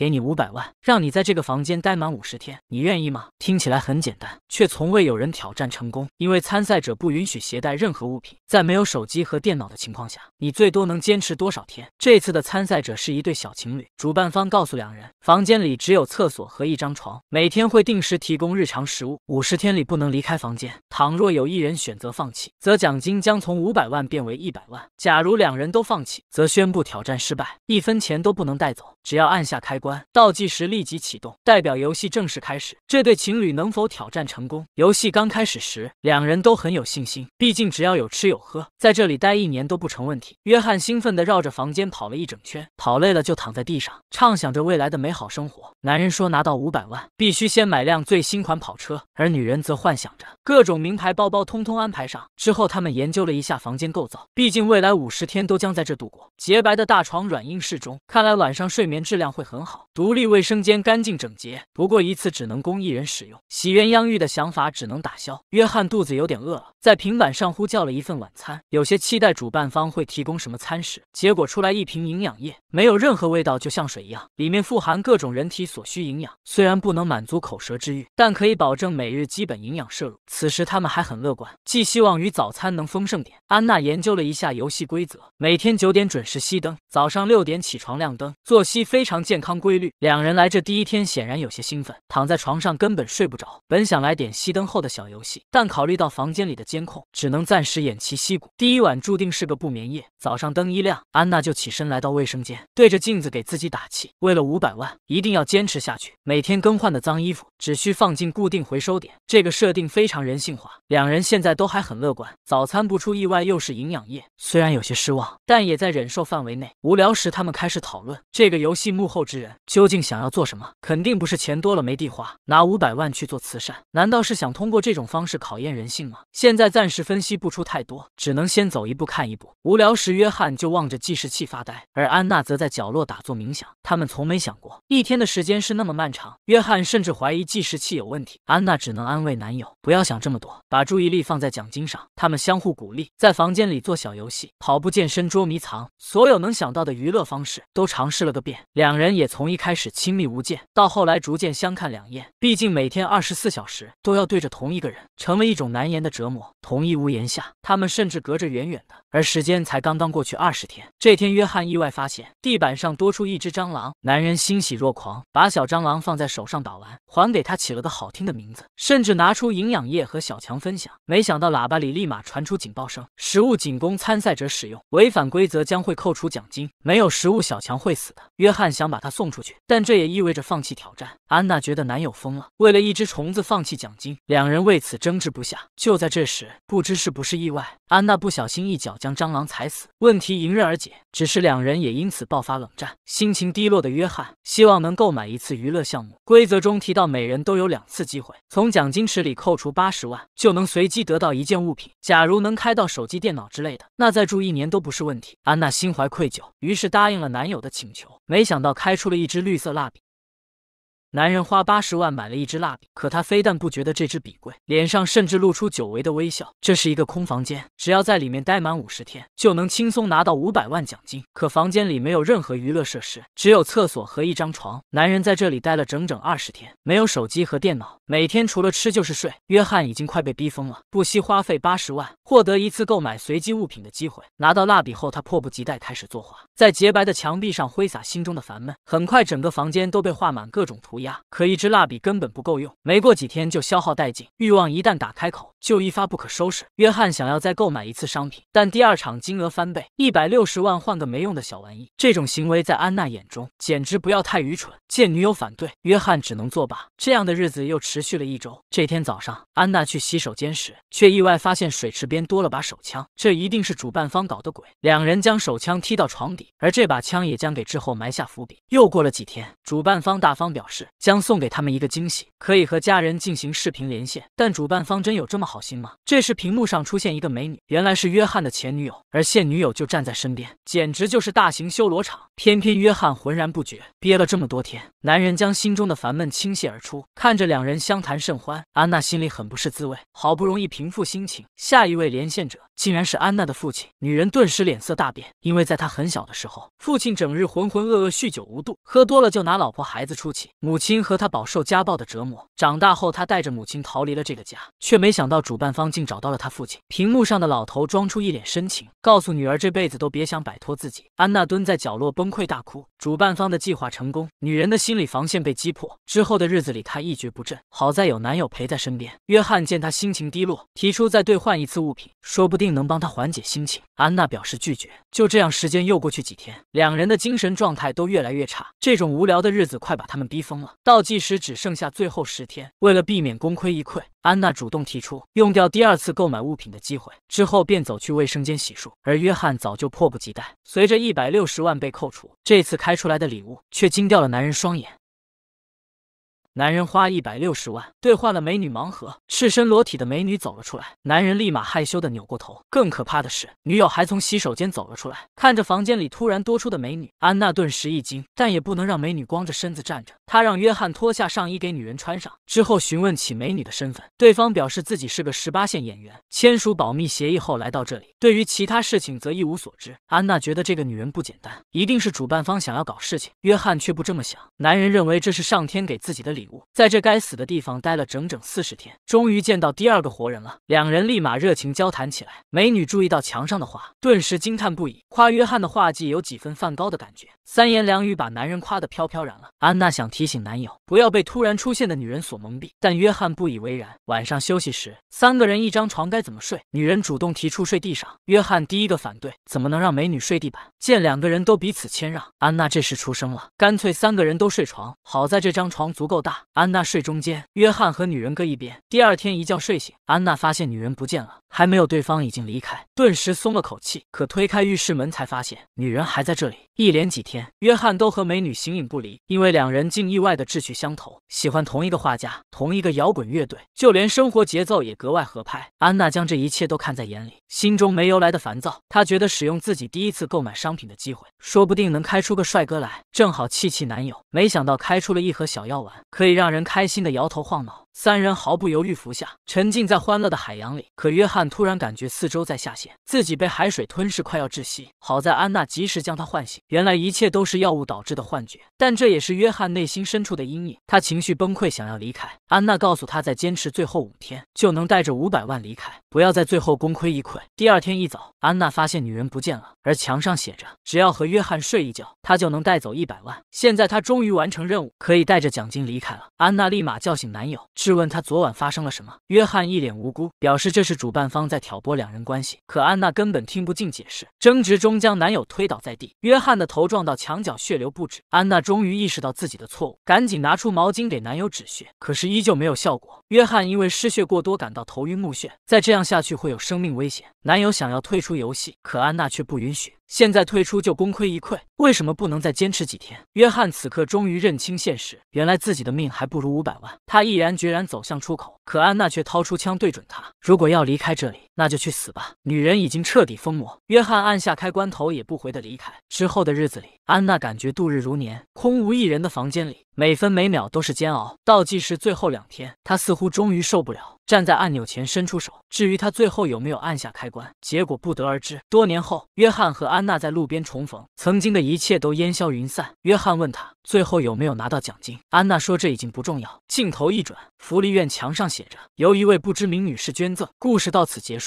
给你五百万，让你在这个房间待满五十天，你愿意吗？听起来很简单，却从未有人挑战成功，因为参赛者不允许携带任何物品，在没有手机和电脑的情况下，你最多能坚持多少天？这次的参赛者是一对小情侣，主办方告诉两人，房间里只有厕所和一张床，每天会定时提供日常食物，五十天里不能离开房间。倘若有一人选择放弃，则奖金将从五百万变为一百万；假如两人都放弃，则宣布挑战失败，一分钱都不能带走。只要按下开关。倒计时立即启动，代表游戏正式开始。这对情侣能否挑战成功？游戏刚开始时，两人都很有信心，毕竟只要有吃有喝，在这里待一年都不成问题。约翰兴奋地绕着房间跑了一整圈，跑累了就躺在地上，畅想着未来的美好生活。男人说，拿到五百万必须先买辆最新款跑车，而女人则幻想着各种名牌包包通通安排上。之后，他们研究了一下房间构造，毕竟未来五十天都将在这度过。洁白的大床软硬适中，看来晚上睡眠质量会很好。独立卫生间干净整洁，不过一次只能供一人使用。洗鸳鸯浴的想法只能打消。约翰肚子有点饿了，在平板上呼叫了一份晚餐，有些期待主办方会提供什么餐食。结果出来一瓶营养液，没有任何味道，就像水一样，里面富含各种人体所需营养。虽然不能满足口舌之欲，但可以保证每日基本营养摄入。此时他们还很乐观，寄希望于早餐能丰盛点。安娜研究了一下游戏规则，每天九点准时熄灯，早上六点起床亮灯，作息非常健康。规律，两人来这第一天显然有些兴奋，躺在床上根本睡不着。本想来点熄灯后的小游戏，但考虑到房间里的监控，只能暂时偃旗息鼓。第一晚注定是个不眠夜。早上灯一亮，安娜就起身来到卫生间，对着镜子给自己打气。为了五百万，一定要坚持下去。每天更换的脏衣服只需放进固定回收点，这个设定非常人性化。两人现在都还很乐观。早餐不出意外又是营养液，虽然有些失望，但也在忍受范围内。无聊时，他们开始讨论这个游戏幕后之人。究竟想要做什么？肯定不是钱多了没地花，拿五百万去做慈善。难道是想通过这种方式考验人性吗？现在暂时分析不出太多，只能先走一步看一步。无聊时，约翰就望着计时器发呆，而安娜则在角落打坐冥想。他们从没想过一天的时间是那么漫长。约翰甚至怀疑计时器有问题，安娜只能安慰男友：“不要想这么多，把注意力放在奖金上。”他们相互鼓励，在房间里做小游戏、跑步健身、捉迷藏，所有能想到的娱乐方式都尝试了个遍。两人也从从一开始亲密无间，到后来逐渐相看两厌。毕竟每天二十四小时都要对着同一个人，成了一种难言的折磨。同一屋檐下，他们甚至隔着远远的。而时间才刚刚过去二十天，这天约翰意外发现地板上多出一只蟑螂，男人欣喜若狂，把小蟑螂放在手上捣玩，还给他起了个好听的名字，甚至拿出营养液和小强分享。没想到喇叭里立马传出警报声：食物仅供参赛者使用，违反规则将会扣除奖金。没有食物，小强会死的。约翰想把他送。出去，但这也意味着放弃挑战。安娜觉得男友疯了，为了一只虫子放弃奖金，两人为此争执不下。就在这时，不知是不是意外，安娜不小心一脚将蟑螂踩死，问题迎刃而解。只是两人也因此爆发冷战，心情低落的约翰希望能购买一次娱乐项目。规则中提到，每人都有两次机会，从奖金池里扣除八十万，就能随机得到一件物品。假如能开到手机、电脑之类的，那再住一年都不是问题。安娜心怀愧疚，于是答应了男友的请求。没想到开出了。一支绿色蜡笔。男人花八十万买了一支蜡笔，可他非但不觉得这支笔贵，脸上甚至露出久违的微笑。这是一个空房间，只要在里面待满五十天，就能轻松拿到五百万奖金。可房间里没有任何娱乐设施，只有厕所和一张床。男人在这里待了整整二十天，没有手机和电脑，每天除了吃就是睡。约翰已经快被逼疯了，不惜花费八十万获得一次购买随机物品的机会。拿到蜡笔后，他迫不及待开始作画，在洁白的墙壁上挥洒心中的烦闷。很快，整个房间都被画满各种图。可一支蜡笔根本不够用，没过几天就消耗殆尽。欲望一旦打开口，就一发不可收拾。约翰想要再购买一次商品，但第二场金额翻倍，一百六十万换个没用的小玩意，这种行为在安娜眼中简直不要太愚蠢。见女友反对，约翰只能作罢。这样的日子又持续了一周。这天早上，安娜去洗手间时，却意外发现水池边多了把手枪，这一定是主办方搞的鬼。两人将手枪踢到床底，而这把枪也将给之后埋下伏笔。又过了几天，主办方大方表示。将送给他们一个惊喜，可以和家人进行视频连线。但主办方真有这么好心吗？这时，屏幕上出现一个美女，原来是约翰的前女友，而现女友就站在身边，简直就是大型修罗场。偏偏约翰浑然不觉，憋了这么多天，男人将心中的烦闷倾泻而出。看着两人相谈甚欢，安娜心里很不是滋味。好不容易平复心情，下一位连线者。竟然是安娜的父亲，女人顿时脸色大变，因为在她很小的时候，父亲整日浑浑噩噩，酗酒无度，喝多了就拿老婆孩子出气，母亲和他饱受家暴的折磨。长大后，她带着母亲逃离了这个家，却没想到主办方竟找到了他父亲。屏幕上的老头装出一脸深情，告诉女儿这辈子都别想摆脱自己。安娜蹲在角落崩溃大哭。主办方的计划成功，女人的心理防线被击破。之后的日子里，她一蹶不振。好在有男友陪在身边，约翰见她心情低落，提出再兑换一次物品，说不定。能帮他缓解心情，安娜表示拒绝。就这样，时间又过去几天，两人的精神状态都越来越差，这种无聊的日子快把他们逼疯了。倒计时只剩下最后十天，为了避免功亏一篑，安娜主动提出用掉第二次购买物品的机会，之后便走去卫生间洗漱。而约翰早就迫不及待，随着一百六十万被扣除，这次开出来的礼物却惊掉了男人双眼。男人花一百六十万兑换了美女盲盒，赤身裸体的美女走了出来，男人立马害羞的扭过头。更可怕的是，女友还从洗手间走了出来，看着房间里突然多出的美女，安娜顿时一惊，但也不能让美女光着身子站着。他让约翰脱下上衣给女人穿上，之后询问起美女的身份，对方表示自己是个十八线演员，签署保密协议后来到这里，对于其他事情则一无所知。安娜觉得这个女人不简单，一定是主办方想要搞事情。约翰却不这么想，男人认为这是上天给自己的礼物，在这该死的地方待了整整四十天，终于见到第二个活人了。两人立马热情交谈起来。美女注意到墙上的话，顿时惊叹不已，夸约翰的画技有几分梵高的感觉，三言两语把男人夸得飘飘然了。安娜想听。提醒男友不要被突然出现的女人所蒙蔽，但约翰不以为然。晚上休息时，三个人一张床该怎么睡？女人主动提出睡地上，约翰第一个反对，怎么能让美女睡地板？见两个人都彼此谦让，安娜这时出声了，干脆三个人都睡床。好在这张床足够大，安娜睡中间，约翰和女人各一边。第二天一觉睡醒，安娜发现女人不见了。还没有，对方已经离开，顿时松了口气。可推开浴室门，才发现女人还在这里。一连几天，约翰都和美女形影不离，因为两人竟意外的志趣相投，喜欢同一个画家、同一个摇滚乐队，就连生活节奏也格外合拍。安娜将这一切都看在眼里，心中没由来的烦躁。她觉得使用自己第一次购买商品的机会，说不定能开出个帅哥来，正好气气男友。没想到开出了一盒小药丸，可以让人开心的摇头晃脑。三人毫不犹豫服下，沉浸在欢乐的海洋里。可约翰突然感觉四周在下陷，自己被海水吞噬，快要窒息。好在安娜及时将他唤醒。原来一切都是药物导致的幻觉，但这也是约翰内心深处的阴影。他情绪崩溃，想要离开。安娜告诉他再坚持最后五天，就能带着五百万离开。不要在最后功亏一篑。第二天一早，安娜发现女人不见了，而墙上写着只要和约翰睡一觉，她就能带走一百万。现在她终于完成任务，可以带着奖金离开了。安娜立马叫醒男友，质问他昨晚发生了什么。约翰一脸无辜，表示这是主办方在挑拨两人关系。可安娜根本听不进解释，争执中将男友推倒在地，约翰的头撞到墙角，血流不止。安娜终于意识到自己的错误，赶紧拿出毛巾给男友止血，可是依旧没有效果。约翰因为失血过多感到头晕目眩，在这样。下去会有生命危险。男友想要退出游戏，可安娜却不允许。现在退出就功亏一篑，为什么不能再坚持几天？约翰此刻终于认清现实，原来自己的命还不如五百万。他毅然决然走向出口，可安娜却掏出枪对准他：“如果要离开这里，那就去死吧！”女人已经彻底疯魔。约翰按下开关，头也不回的离开。之后的日子里，安娜感觉度日如年，空无一人的房间里，每分每秒都是煎熬。倒计时最后两天，她似乎终于受不了，站在按钮前伸出手。至于她最后有没有按下开关，结果不得而知。多年后，约翰和安。安娜在路边重逢，曾经的一切都烟消云散。约翰问他最后有没有拿到奖金，安娜说这已经不重要。镜头一转，福利院墙上写着“由一位不知名女士捐赠”。故事到此结束。